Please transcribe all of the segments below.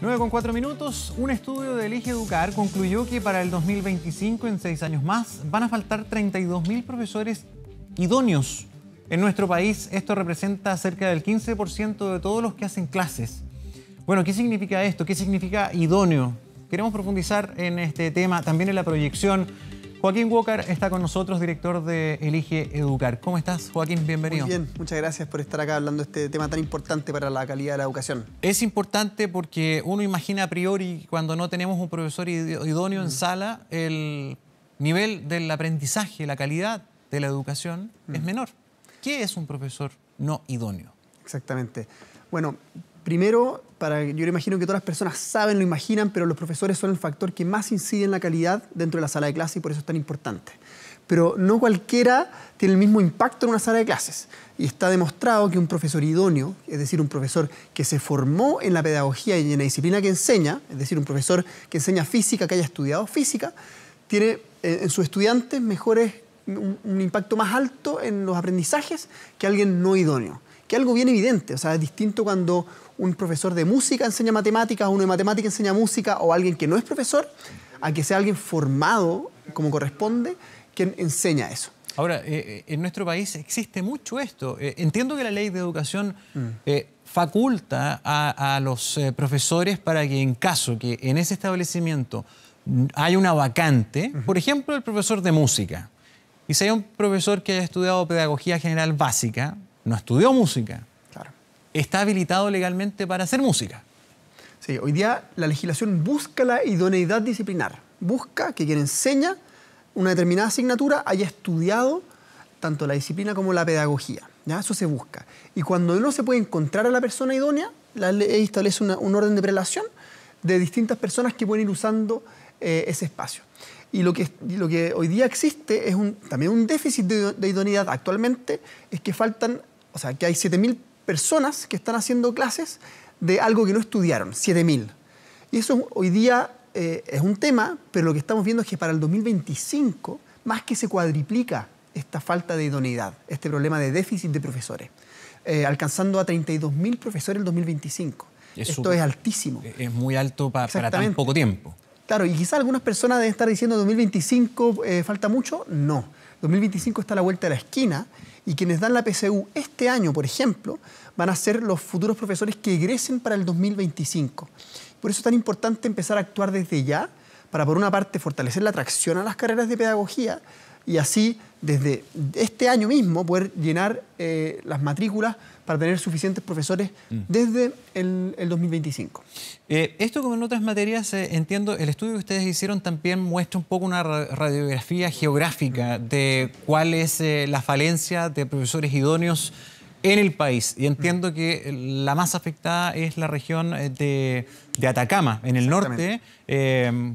9 con 4 minutos, un estudio de Elige Educar concluyó que para el 2025, en seis años más, van a faltar 32.000 profesores idóneos en nuestro país. Esto representa cerca del 15% de todos los que hacen clases. Bueno, ¿qué significa esto? ¿Qué significa idóneo? Queremos profundizar en este tema, también en la proyección Joaquín Walker está con nosotros, director de Elige Educar. ¿Cómo estás, Joaquín? Bienvenido. Muy bien, muchas gracias por estar acá hablando de este tema tan importante para la calidad de la educación. Es importante porque uno imagina a priori, cuando no tenemos un profesor idóneo en mm. sala, el nivel del aprendizaje, la calidad de la educación mm. es menor. ¿Qué es un profesor no idóneo? Exactamente. Bueno, primero, para, yo imagino que todas las personas saben, lo imaginan, pero los profesores son el factor que más incide en la calidad dentro de la sala de clases y por eso es tan importante. Pero no cualquiera tiene el mismo impacto en una sala de clases. Y está demostrado que un profesor idóneo, es decir, un profesor que se formó en la pedagogía y en la disciplina que enseña, es decir, un profesor que enseña física, que haya estudiado física, tiene eh, en sus estudiantes mejores, un, un impacto más alto en los aprendizajes que alguien no idóneo que algo bien evidente. O sea, es distinto cuando un profesor de música enseña matemáticas, uno de matemáticas enseña música, o alguien que no es profesor, a que sea alguien formado como corresponde quien enseña eso. Ahora, eh, eh, en nuestro país existe mucho esto. Eh, entiendo que la ley de educación mm. faculta a, los profesores para que en caso que en ese establecimiento hay una vacante, por ejemplo, el profesor de música, y si hay un profesor que haya estudiado pedagogía general básica, no estudió música, está habilitado legalmente para hacer música. Sí, hoy día la legislación busca la idoneidad disciplinar, busca que quien enseña una determinada asignatura haya estudiado tanto la disciplina como la pedagogía. Eso se busca. Y cuando no se puede encontrar a la persona idónea, la ley establece un orden de prelación de distintas personas que pueden ir usando eh, ese espacio. Y lo, que, lo que hoy día existe es un, también un déficit de, de, idoneidad actualmente, es que faltan, o sea, que hay 7.000 personas que están haciendo clases de algo que no estudiaron, 7.000. Y eso hoy día eh, es un tema, pero lo que estamos viendo es que para el 2025 más que se cuadriplica esta falta de idoneidad, este problema de déficit de profesores, eh, alcanzando a 32.000 profesores el 2025. Esto es altísimo. E-, es muy alto para tan poco tiempo. Claro, y quizás algunas personas deben estar diciendo 2025 eh, falta mucho. No. 2025 está a la vuelta de la esquina y quienes dan la PSU este año, por ejemplo, van a ser los futuros profesores que egresen para el 2025. Por eso es tan importante empezar a actuar desde ya para, por una parte, fortalecer la atracción a las carreras de pedagogía, y así desde este año mismo poder llenar eh, las matrículas para tener suficientes profesores mm. desde el, 2025. Eh, esto como en otras materias, eh, entiendo, el estudio que ustedes hicieron también muestra un poco una radiografía geográfica mm. de cuál es la falencia de profesores idóneos en el país. Y entiendo mm. que la más afectada es la región de, Atacama, en el norte,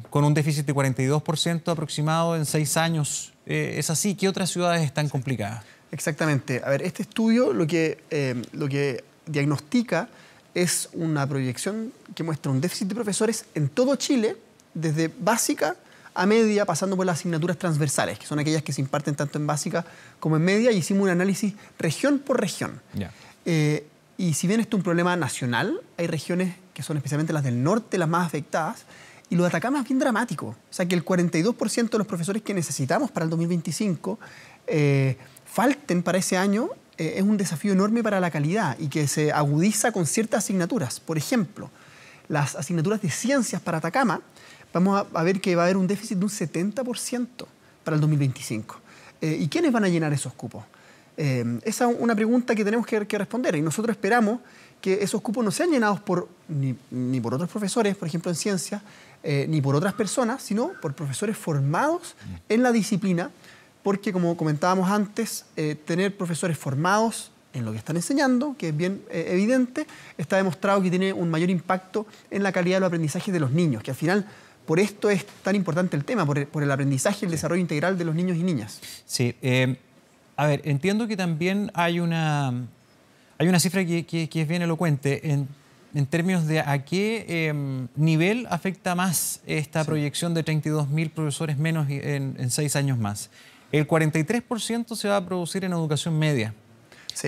con un déficit de 42% aproximado en seis años eh, es así? ¿Qué otras ciudades están complicadas? Exactamente. A ver, este estudio lo que, eh, lo que diagnostica es una proyección que muestra un déficit de profesores en todo Chile, desde básica a media, pasando por las asignaturas transversales, que son aquellas que se imparten tanto en básica como en media, y hicimos un análisis región por región. Eh, y si bien esto es un problema nacional, hay regiones que son especialmente las del norte las más afectadas, y lo de Atacama es bien dramático. O sea, que el 42% de los profesores que necesitamos para el 2025 eh, falten para ese año eh, es un desafío enorme para la calidad y que se agudiza con ciertas asignaturas. Por ejemplo, las asignaturas de ciencias para Atacama, vamos a, ver que va a haber un déficit de un 70% para el 2025. Eh, ¿Y quiénes van a llenar esos cupos? esa es una pregunta que tenemos que, responder y nosotros esperamos que esos cupos no sean llenados por, ni por otros profesores, por ejemplo en ciencias, eh, ni por otras personas, sino por profesores formados en la disciplina, porque como comentábamos antes, eh, tener profesores formados en lo que están enseñando, que es bien eh, evidente, está demostrado que tiene un mayor impacto en la calidad del aprendizaje de los niños, que al final por esto es tan importante el tema, por el, aprendizaje y el desarrollo integral de los niños y niñas. Sí, a ver, entiendo que también hay una, hay una cifra que, que es bien elocuente. En en términos de a qué em, nivel afecta más esta proyección de 32.000 profesores menos en, seis años más. El 43% se va a producir en educación media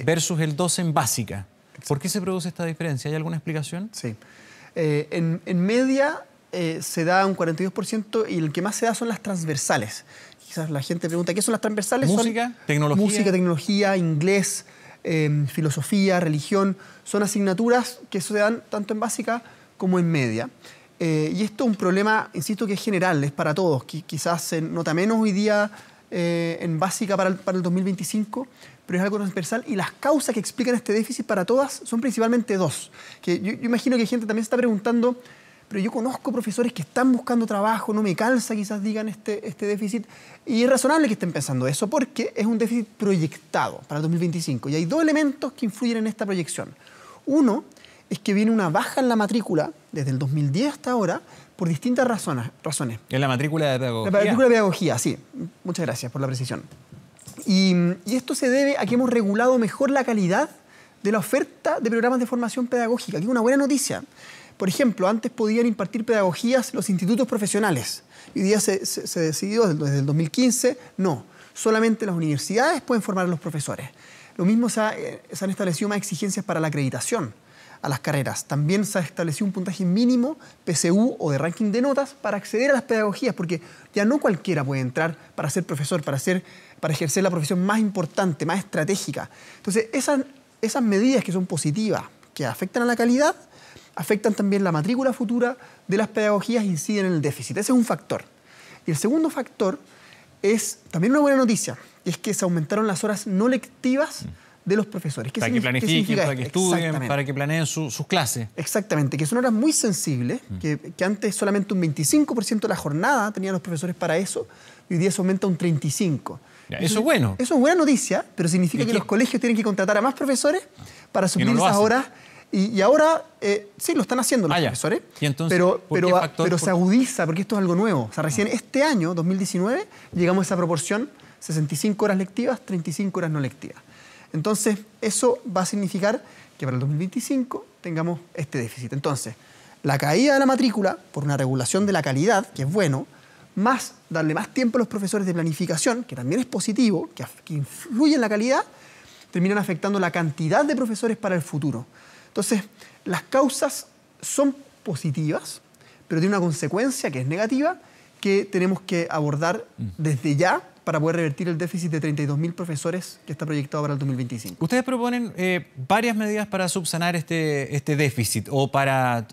versus el 12% en básica. ¿Por qué se produce esta diferencia? ¿Hay alguna explicación? Sí. Eh, en, media eh, se da un 42% y el que más se da son las transversales. Quizás la gente pregunta, ¿qué son las transversales? Música, tecnología. Música, tecnología, inglés, Em, filosofía, religión, son asignaturas que se dan tanto en básica como en media. Eh, y esto es un problema, insisto, que es general, es para todos. quizás se nota menos hoy día eh, en básica para el, para el 2025, pero es algo transversal. Y las causas que explican este déficit para todas son principalmente dos. Que yo, imagino que gente también está preguntando pero yo conozco profesores que están buscando trabajo, no me calza, quizás digan este, este, déficit. Y es razonable que estén pensando eso, porque es un déficit proyectado para el 2025. Y hay dos elementos que influyen en esta proyección. Uno es que viene una baja en la matrícula desde el 2010 hasta ahora, por distintas razones. razones. En la matrícula de pedagogía. La matrícula de pedagogía, sí. Muchas gracias por la precisión. Y, y, esto se debe a que hemos regulado mejor la calidad de la oferta de programas de formación pedagógica, que es una buena noticia. Por ejemplo, antes podían impartir pedagogías los institutos profesionales. Hoy día se, decidió desde el 2015, no. Solamente las universidades pueden formar a los profesores. Lo mismo eh, se, han establecido más exigencias para la acreditación a las carreras. También se ha establecido un puntaje mínimo PCU o de ranking de notas para acceder a las pedagogías, porque ya no cualquiera puede entrar para ser profesor, para, para ejercer la profesión más importante, más estratégica. Entonces, esas, esas medidas que son positivas, que afectan a la calidad, afectan también la matrícula futura de las pedagogías, inciden en el déficit. Ese es un factor. Y el segundo factor es también una buena noticia, y es que se aumentaron las horas no lectivas de los profesores. para que planifiquen, para que estudien, para que planeen sus clases. Exactamente, que son horas muy sensibles, mm. que, antes solamente un 25% de la jornada tenían los profesores para eso, y hoy día se aumenta un 35%. eso es bueno. Eso es buena noticia, pero significa que, los colegios tienen que contratar a más profesores para suplir esas horas y, ahora, eh, sí, lo están haciendo los ah, profesores, pero, pero, se agudiza, porque esto es algo nuevo. O sea, ah. recién este año, 2019, llegamos a esa proporción, 65 horas lectivas, 35 horas no lectivas. Entonces, eso va a significar que para el 2025 tengamos este déficit. Entonces, la caída de la matrícula por una regulación de la calidad, que es bueno, más darle más tiempo a los profesores de planificación, que también es positivo, que, que influye en la calidad, terminan afectando la cantidad de profesores para el futuro. Entonces, las causas son positivas, pero tiene una consecuencia que es negativa que tenemos que abordar mm. desde ya para poder revertir el déficit de 32.000 profesores que está proyectado para el 2025. Ustedes proponen eh, varias medidas para subsanar este, este déficit o para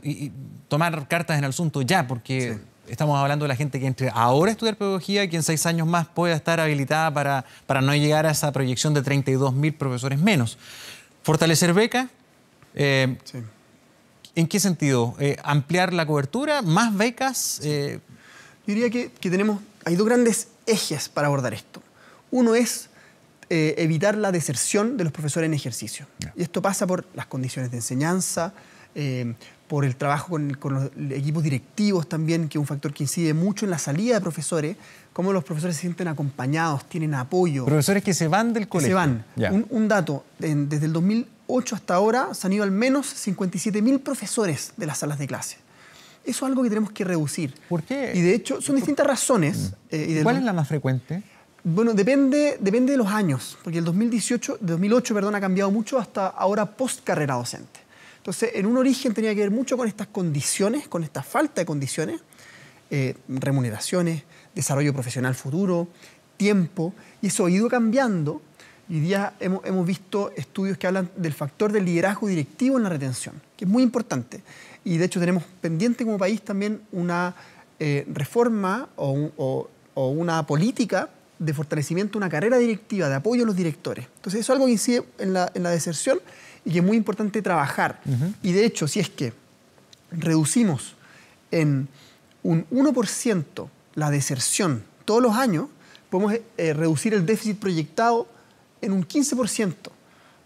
tomar cartas en el asunto ya, porque estamos hablando de la gente que entre ahora estudiar pedagogía y que en seis años más pueda estar habilitada para, para no llegar a esa proyección de 32.000 profesores menos. Fortalecer becas, eh, ¿En qué sentido? Eh, ¿Ampliar la cobertura? ¿Más becas? Yo eh, diría que, tenemos, hay dos grandes ejes para abordar esto. Uno es evitar la deserción de los profesores en ejercicio. Y esto pasa por las condiciones de enseñanza, por el trabajo con, los equipos directivos también, que es un factor que incide mucho en la salida de profesores, cómo los profesores se sienten acompañados, tienen apoyo. Profesores que se van del colegio. se van. Un, dato, desde el 2000 hasta ahora se han ido al menos 57.000 profesores de las salas de clase. Eso es algo que tenemos que reducir. ¿Por qué? Y de hecho, son distintas razones. Mm. Eh, ¿Cuál es la más frecuente? Bueno, depende, depende de los años, porque el 2018, 2008 perdón, ha cambiado mucho hasta ahora post carrera docente. Entonces, en un origen tenía que ver mucho con estas condiciones, con esta falta de condiciones, eh, remuneraciones, desarrollo profesional futuro, tiempo, y eso ha ido cambiando ...y día hemos, visto estudios que hablan del factor del liderazgo directivo en la retención, que es muy importante. Y de hecho tenemos pendiente como país también una eh, reforma o, una política de fortalecimiento una carrera directiva, de apoyo a los directores. Entonces, eso es algo que incide en la, deserción y que es muy importante trabajar. Y de hecho, si es que reducimos en un 1% la deserción todos los años, podemos eh, reducir el déficit proyectado en un 15%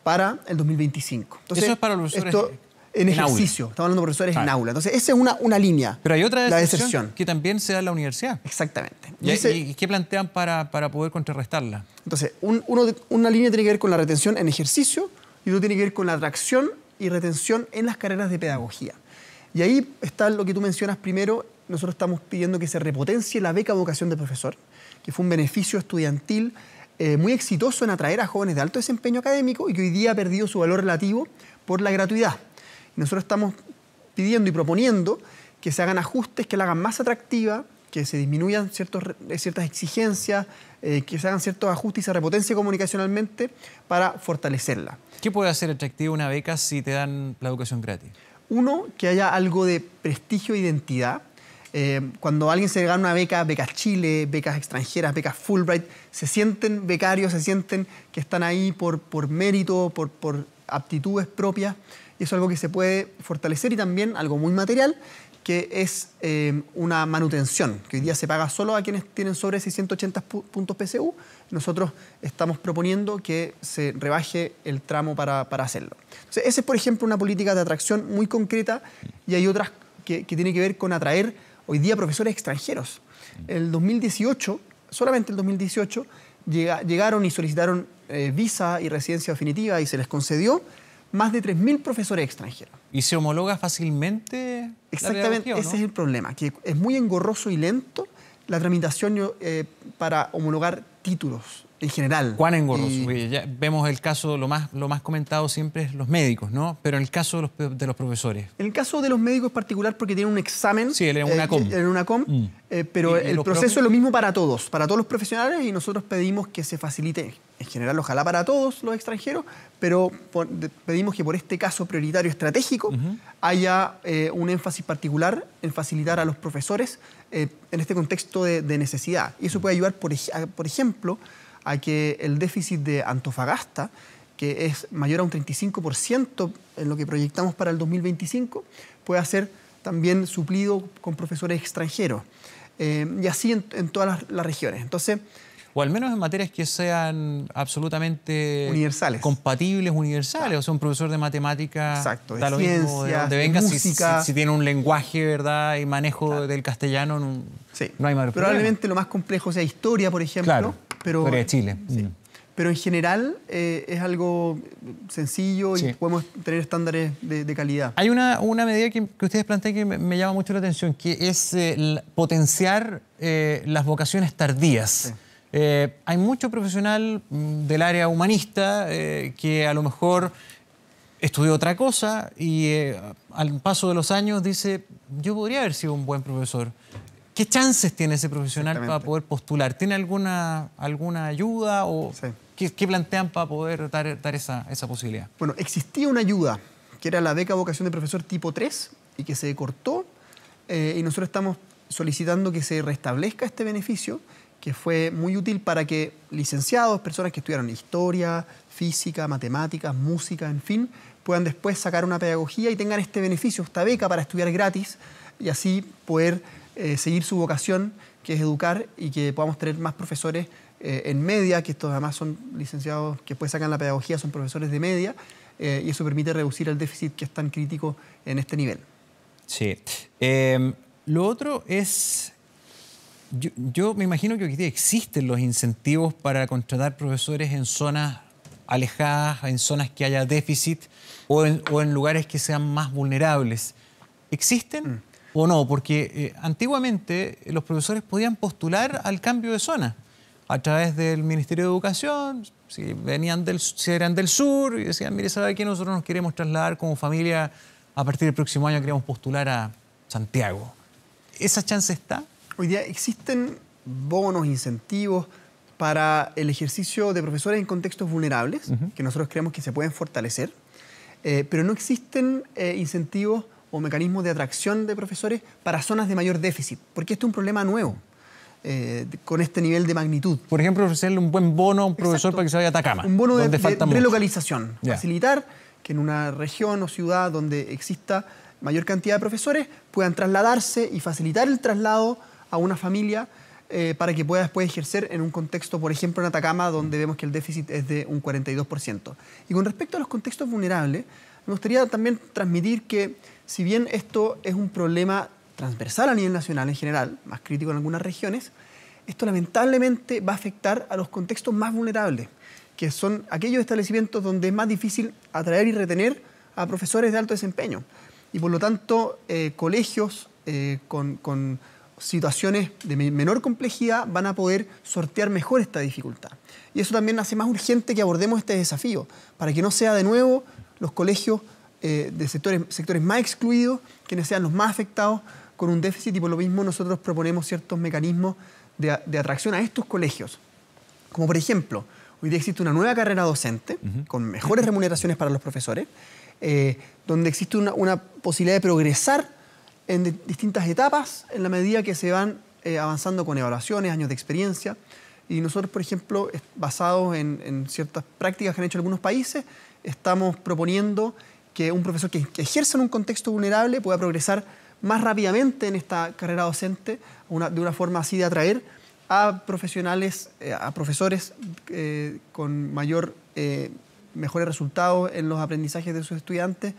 para el 2025. Entonces, Eso es para los profesores esto, en, ejercicio. Estamos hablando de profesores en aula. Entonces, esa es una, una línea. Pero hay otra deserción, la que también se da en la universidad. Exactamente. ¿Y, qué plantean para, poder contrarrestarla? Entonces, una línea tiene que ver con la retención en ejercicio y otra tiene que ver con la atracción y retención en las carreras de pedagogía. Y ahí está lo que tú mencionas primero. Nosotros estamos pidiendo que se repotencie la beca vocación de profesor, que fue un beneficio estudiantil eh, muy exitoso en atraer a jóvenes de alto desempeño académico y que hoy día ha perdido su valor relativo por la gratuidad. nosotros estamos pidiendo y proponiendo que se hagan ajustes, que la hagan más atractiva, que se disminuyan eh, ciertas exigencias, eh, que se hagan ciertos ajustes y se repotencie comunicacionalmente para fortalecerla. ¿Qué puede hacer atractiva una beca si te dan la educación gratis? Uno, que haya algo de prestigio e identidad eh, cuando alguien se gana una beca, becas Chile, becas extranjeras, becas Fulbright, se sienten becarios, se sienten que están ahí por, por mérito, por, por aptitudes propias. Y eso es algo que se puede fortalecer y también algo muy material, que es eh, una manutención, que hoy día se paga solo a quienes tienen sobre 680 puntos PCU. Nosotros estamos proponiendo que se rebaje el tramo para, para hacerlo. Entonces, esa es, por ejemplo, una política de atracción muy concreta y hay otras que, que tiene que ver con atraer hoy día profesores extranjeros. El 2018, solamente el 2018, llegaron y solicitaron eh, visa y residencia definitiva y se les concedió más de 3.000 profesores extranjeros. ¿Y se homologa fácilmente? Exactamente, ese es el problema, que es muy engorroso y lento la tramitación eh, para homologar títulos en general. Cuán engorroso. vemos el caso, lo más, lo más comentado siempre es los médicos, ¿no? Pero en el caso de los, profesores. En el caso de los médicos ...es particular porque tienen un examen. Sí, en una eh, com. En una com mm. eh, pero el proceso es lo mismo para todos, para todos los profesionales y nosotros pedimos que se facilite en general, ojalá para todos los extranjeros, pero pedimos que por este caso prioritario estratégico haya eh, un énfasis particular en facilitar a los profesores en este contexto de, necesidad. Y eso mm. puede ayudar, por, por ejemplo, a que el déficit de Antofagasta, que es mayor a un 35% en lo que proyectamos para el 2025, pueda ser también suplido con profesores extranjeros. Eh, y así en, todas las, regiones. Entonces, o al menos en materias que sean absolutamente universales. compatibles, universales. O sea, un profesor de matemáticas, Exacto, de lo ciencias, mismo donde venga, Si, tiene un lenguaje ¿verdad? y manejo del castellano, no, hay Probablemente lo más complejo sea historia, por ejemplo. Pero, Chile. Mm. Pero en general eh, es algo sencillo y podemos tener estándares de, calidad. Hay una, medida que, ustedes plantean que me, llama mucho la atención, que es eh, potenciar eh, las vocaciones tardías. hay mucho profesional mm, del área humanista que a lo mejor estudió otra cosa y al paso de los años dice, yo podría haber sido un buen profesor. ¿Qué chances tiene ese profesional para poder postular? ¿Tiene alguna, alguna ayuda o ¿qué, plantean para poder dar, esa, esa, posibilidad? Bueno, existía una ayuda, que era la beca vocación de profesor tipo 3 y que se cortó eh, y nosotros estamos solicitando que se restablezca este beneficio que fue muy útil para que licenciados, personas que estudiaron historia, física, matemáticas, música, en fin, puedan después sacar una pedagogía y tengan este beneficio, esta beca para estudiar gratis y así poder eh, seguir su vocación, que es educar, y que podamos tener más profesores eh, en media, que estos además son licenciados que después sacan la pedagogía, son profesores de media, eh, y eso permite reducir el déficit que es tan crítico en este nivel. Sí. Em, lo otro es yo, me imagino que hoy existen los incentivos para contratar profesores en zonas alejadas, en zonas que haya déficit o en, lugares que sean más vulnerables. ¿Existen? Mm o no, porque eh, antiguamente eh, los profesores podían postular al cambio de zona a través del Ministerio de Educación, si, venían del, eran del sur, y decían, mire, ¿sabe qué? Nosotros nos queremos trasladar como familia, a partir del próximo año queremos postular a Santiago. ¿Esa chance está? Hoy día existen bonos, incentivos para el ejercicio de profesores en contextos vulnerables, que nosotros creemos que se pueden fortalecer, eh, pero no existen incentivos o mecanismos de atracción de profesores para zonas de mayor déficit, porque este es un problema nuevo. Eh, con este nivel de magnitud. Por ejemplo, ofrecerle un buen bono a un profesor para que se vaya a Atacama. Un bono de, relocalización. Facilitar que en una región o ciudad donde exista mayor cantidad de profesores puedan trasladarse y facilitar el traslado a una familia eh, para que pueda después ejercer en un contexto, por ejemplo, en Atacama, donde vemos que el déficit es de un 42%. Y con respecto a los contextos vulnerables, me gustaría también transmitir que si bien esto es un problema transversal a nivel nacional en general, más crítico en algunas regiones, esto lamentablemente va a afectar a los contextos más vulnerables, que son aquellos establecimientos donde es más difícil atraer y retener a profesores de alto desempeño. Y por lo tanto, eh, colegios eh, con, con situaciones de menor complejidad van a poder sortear mejor esta dificultad. Y eso también hace más urgente que abordemos este desafío, para que no sea de nuevo los colegios eh, de sectores, sectores más excluidos, quienes sean los más afectados con un déficit y por lo mismo nosotros proponemos ciertos mecanismos de, atracción a estos colegios. Como por ejemplo, hoy día existe una nueva carrera docente con mejores remuneraciones para los profesores, eh, donde existe una, posibilidad de progresar en distintas etapas en la medida que se van eh, avanzando con evaluaciones, años de experiencia. Y nosotros, por ejemplo, basados en ciertas prácticas que han hecho algunos países, estamos proponiendo que un profesor que, ejerza ejerce en un contexto vulnerable pueda progresar más rápidamente en esta carrera docente, de una forma así de atraer a profesionales, eh, a profesores eh, con mayor, eh, mejores resultados en los aprendizajes de sus estudiantes,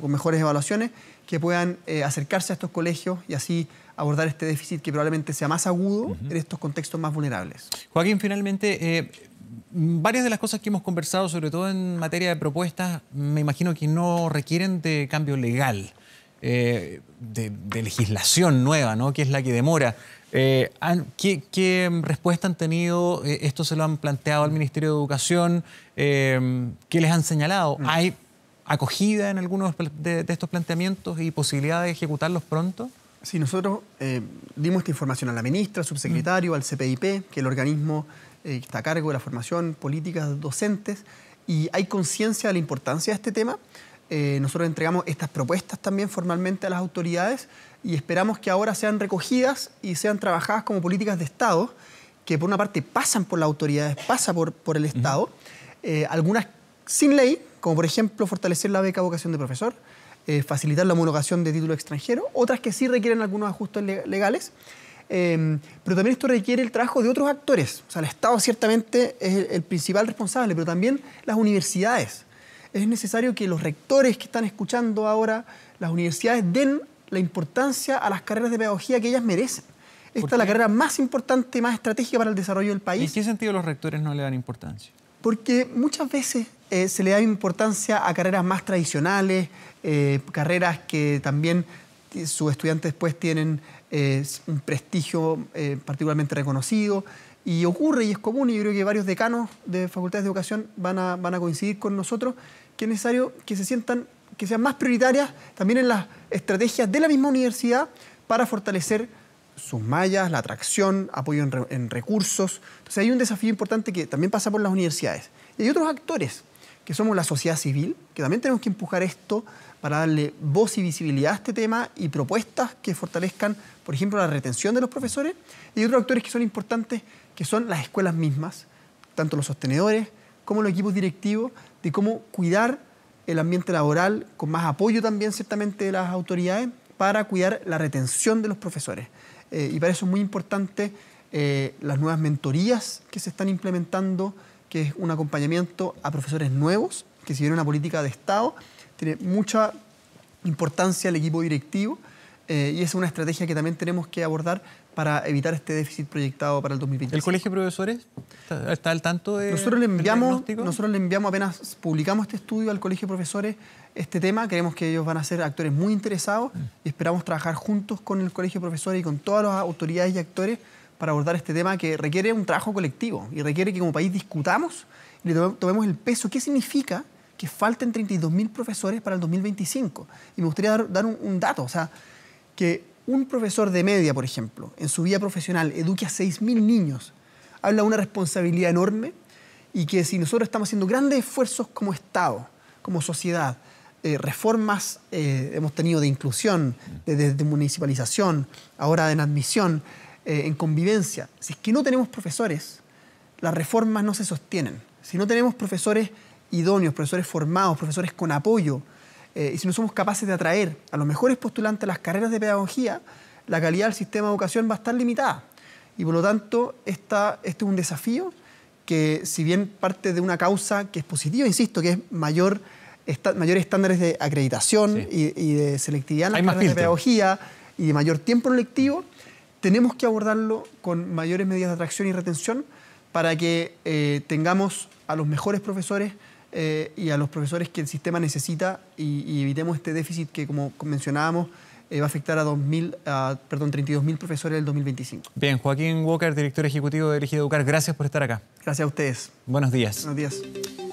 con mejores evaluaciones, que puedan acercarse a estos colegios y así abordar este déficit que probablemente sea más agudo en estos contextos más vulnerables. Joaquín, finalmente, varias de las cosas que hemos conversado, sobre todo en materia de propuestas, me imagino que no requieren de cambio legal, eh, de, legislación nueva, ¿no? que es la que demora. Eh, ¿qué, respuesta han tenido? Eh, ¿Esto se lo han planteado al Ministerio de Educación? ¿Qué les han señalado? Mm. ¿Hay acogida en algunos de, estos planteamientos y posibilidad de ejecutarlos pronto? Sí, nosotros dimos esta información a la ministra, al subsecretario, al CPIP, que el organismo eh, está a cargo de la formación, de docentes, y hay conciencia de la importancia de este tema. Eh, nosotros entregamos estas propuestas también formalmente a las autoridades y esperamos que ahora sean recogidas y sean trabajadas como políticas de Estado, que por una parte pasan por las autoridades, pasa por, por el Estado, eh, algunas sin ley, como por ejemplo fortalecer la beca vocación de profesor, facilitar la homologación de título extranjero, otras que sí requieren algunos ajustes legales. Em, pero también esto requiere el trabajo de otros actores. O sea, el Estado ciertamente es el, principal responsable, pero también las universidades. Es necesario que los rectores que están escuchando ahora, las universidades den la importancia a las carreras de pedagogía que ellas merecen. Esta es la carrera más importante, más estratégica para el desarrollo del país. ¿En qué sentido los rectores no le dan importancia? Porque muchas veces eh, se le da importancia a carreras más tradicionales, eh, carreras que también sus estudiantes después tienen eh, un prestigio eh, particularmente reconocido. Y ocurre y es común, y yo creo que varios decanos de facultades de educación van a, coincidir con nosotros, que es necesario que se sientan, que sean más prioritarias también en las estrategias de la misma universidad para fortalecer sus mallas, la atracción, apoyo en, en recursos. Entonces hay un desafío importante que también pasa por las universidades. Y hay otros actores que somos la sociedad civil, que también tenemos que empujar esto para darle voz y visibilidad a este tema y propuestas que fortalezcan, por ejemplo, la retención de los profesores y otros actores que son importantes, que son las escuelas mismas, tanto los sostenedores como los equipos directivos, de cómo cuidar el ambiente laboral con más apoyo también ciertamente de las autoridades para cuidar la retención de los profesores. Eh, y para eso es muy importante eh, las nuevas mentorías que se están implementando que es un acompañamiento a profesores nuevos, que si bien una política de Estado, tiene mucha importancia el equipo directivo eh, y es una estrategia que también tenemos que abordar para evitar este déficit proyectado para el 2020. ¿El colegio de profesores está, al tanto de nosotros le enviamos Nosotros le enviamos, apenas publicamos este estudio al colegio de profesores, este tema, creemos que ellos van a ser actores muy interesados mm. y esperamos trabajar juntos con el colegio de profesores y con todas las autoridades y actores para abordar este tema que requiere un trabajo colectivo y requiere que como país discutamos y tomemos el peso. ¿Qué significa que falten 32.000 profesores para el 2025? Y me gustaría dar, un, dato, o sea, que un profesor de media, por ejemplo, en su vida profesional eduque a 6.000 niños, habla de una responsabilidad enorme y que si nosotros estamos haciendo grandes esfuerzos como Estado, como sociedad, eh, reformas eh, hemos tenido de inclusión, de, municipalización, ahora de admisión, eh, en convivencia, si es que no tenemos profesores, las reformas no se sostienen. Si no tenemos profesores idóneos, profesores formados, profesores con apoyo, eh, y si no somos capaces de atraer a los mejores postulantes a las carreras de pedagogía, la calidad del sistema de educación va a estar limitada. Y por lo tanto, esta, este es un desafío que, si bien parte de una causa que es positiva, insisto, que es mayor, mayores estándares de acreditación y, de selectividad en las carreras de pedagogía y de mayor tiempo lectivo, tenemos que abordarlo con mayores medidas de atracción y retención para que eh, tengamos a los mejores profesores eh, y a los profesores que el sistema necesita y, evitemos este déficit que, como mencionábamos, eh, va a afectar a, 2000, a perdón, 32.000 profesores del 2025. Bien, Joaquín Walker, director ejecutivo de Elegido Educar, gracias por estar acá. Gracias a ustedes. Buenos días. Buenos días.